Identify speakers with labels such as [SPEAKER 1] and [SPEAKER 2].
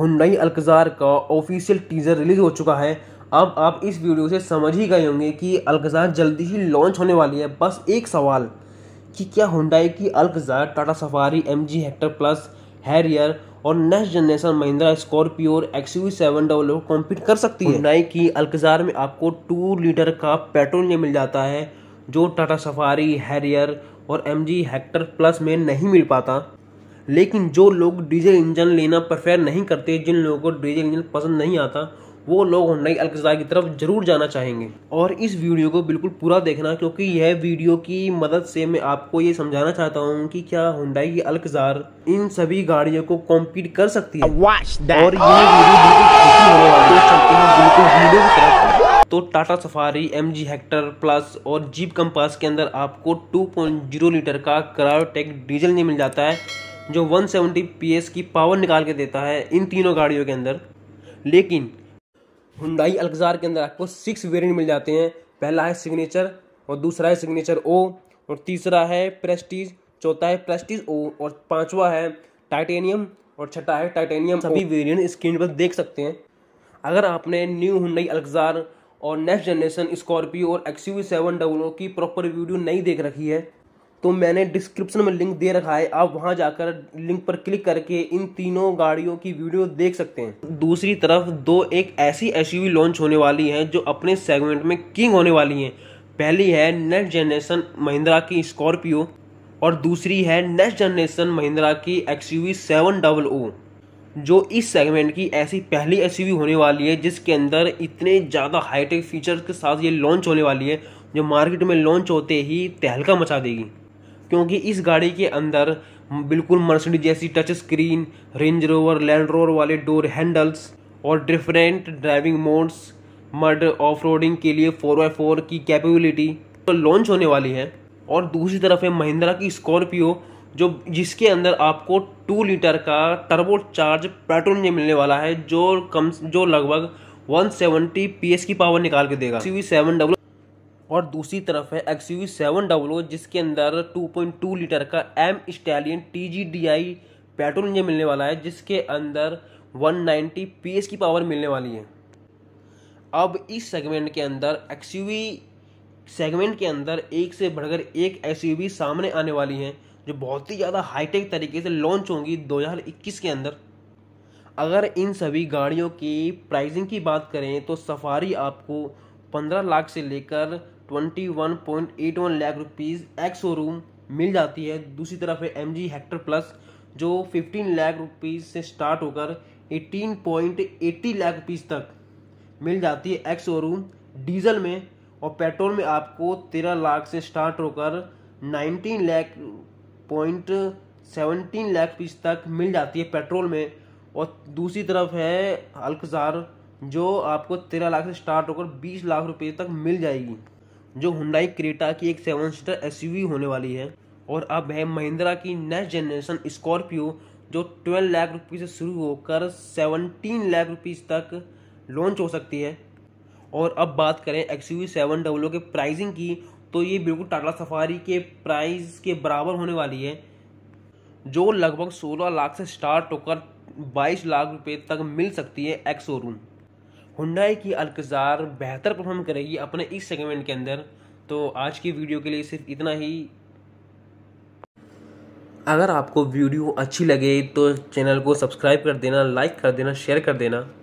[SPEAKER 1] Hyundai अलकज़ार का official teaser release हो चुका है अब आप इस वीडियो से समझ ही गए होंगे कि अलकज़ार जल्दी ही लॉन्च होने वाली है बस एक सवाल कि क्या हुंडई की Alcazar Tata Safari M G Hector Plus Harrier और नेक्स्ट जनरेशन महिंद्रा स्कॉर्पियो और X U seven double compete कर सकती है हुंडई की अलकज़ार में आपको टू लीटर का पेट्रोल ये मिल जाता है जो टाटा सफारी हैरियर और एम जी हेक्टर प्लस में नहीं मिल पाता लेकिन जो लोग डीजल इंजन लेना प्रेफर नहीं करते जिन लोगों को डीजल इंजन पसंद नहीं आता वो लोग नई अल्कजा की तरफ जरूर जाना चाहेंगे और इस वीडियो को बिल्कुल पूरा देखना क्योंकि यह वीडियो की मदद से मैं आपको ये समझाना चाहता हूँ कि क्या हुंडई की अलकजार इन सभी गाड़ियों को कॉम्पीट कर सकती है और ये वीडियो तो Tata Safari M G Hector Plus और जीप कंपास के अंदर आपको 2.0 लीटर का करायोटेक डीजल नहीं मिल जाता है जो 170 सेवेंटी की पावर निकाल के देता है इन तीनों गाड़ियों के अंदर लेकिन हुंडाई अल्कजार के अंदर आपको सिक्स वेरियंट मिल जाते हैं पहला है सिग्नेचर और दूसरा है सिग्नेचर ओ और तीसरा है प्रेस्टीज चौथा है प्रेस्टीज ओ और पांचवा है टाइटेनियम और छठा है टाइटेनियम सभी वेरिएंट स्क्रीन पर देख सकते हैं अगर आपने न्यू हुंडई अल्कजार और नेक्स्ट जनरेशन स्कॉर्पियो और एक्स यू सेवन डब्लो की प्रॉपर वीडियो नहीं देख रखी है तो मैंने डिस्क्रिप्शन में लिंक दे रखा है आप वहां जाकर लिंक पर क्लिक करके इन तीनों गाड़ियों की वीडियो देख सकते हैं दूसरी तरफ दो एक ऐसी एस लॉन्च होने वाली हैं जो अपने सेगमेंट में किंग होने वाली हैं पहली है नेक्स्ट जनरेशन महिंद्रा की स्कॉर्पियो और दूसरी है नेक्स्ट जनरेशन महिंद्रा की X U seven double O जो इस सेगमेंट की ऐसी पहली एस होने वाली है जिसके अंदर इतने ज़्यादा हाईटेक फीचर्स के साथ ये लॉन्च होने वाली है जो मार्केट में लॉन्च होते ही तहलका मचा देगी क्योंकि इस गाड़ी के अंदर बिल्कुल मर्सिडीज जैसी touch screen Range Rover Land Rover वाले डोर हैंडल्स और different driving modes mud off के लिए फोर बाई फोर की कैपेबिलिटी तो लॉन्च होने वाली है और दूसरी तरफ है महिंद्रा की स्कॉर्पियो जो जिसके अंदर आपको टू लीटर का टर्बो चार्ज पेट्रोल इंजन मिलने वाला है जो कम जो लगभग 170 पीएस की पावर निकाल के देगा सी वी सेवन डब्ल्यू और दूसरी तरफ है एक्स यू सेवन डब्लो जिसके अंदर 2.2 लीटर का M Stallion T G D I petrol engine मिलने वाला है जिसके अंदर 190 एस की पावर मिलने वाली है अब इस सेगमेंट के अंदर एक्स सेगमेंट के अंदर एक से बढ़कर एक एस सामने आने वाली हैं जो बहुत ही ज़्यादा हाईटेक तरीके से लॉन्च होंगी 2021 के अंदर अगर इन सभी गाड़ियों की प्राइसिंग की बात करें तो सफारी आपको 15 लाख से लेकर twenty one point eight one lakh rupees ex showroom मिल जाती है दूसरी तरफ है एम जी हेक्टर प्लस जो फिफ्टीन लाख रुपीज़ से स्टार्ट होकर eighteen point eighty lakh rupees तक मिल जाती है एक्स शोरूम डीजल में और पेट्रोल में आपको तेरह लाख से स्टार्ट होकर nineteen lakh point seventeen lakh rupees तक मिल जाती है पेट्रोल में और दूसरी तरफ है अल्कजार जो आपको तेरह लाख से स्टार्ट होकर बीस लाख रुपए तक मिल जाएगी जो हुंडाई क्रेटा की एक सेवन सीटर एस होने वाली है और अब है महिंद्रा की नेक्स्ट जनरेशन स्कॉर्पियो जो 12 लाख रुपीज़ से शुरू होकर 17 लाख रुपीज़ तक लॉन्च हो सकती है और अब बात करें एक्स यू सेवन डब्लो के प्राइसिंग की तो ये बिल्कुल टाटा सफारी के प्राइस के बराबर होने वाली है जो लगभग 16 लाख से स्टार्ट होकर 22 लाख रुपए तक मिल सकती है एक्स शोरूम हुंडाई की अलकज़ार बेहतर परफॉर्म करेगी अपने इस सेगमेंट के अंदर तो आज की वीडियो के लिए सिर्फ इतना ही अगर आपको वीडियो अच्छी लगे तो चैनल को सब्सक्राइब कर देना लाइक कर देना शेयर कर देना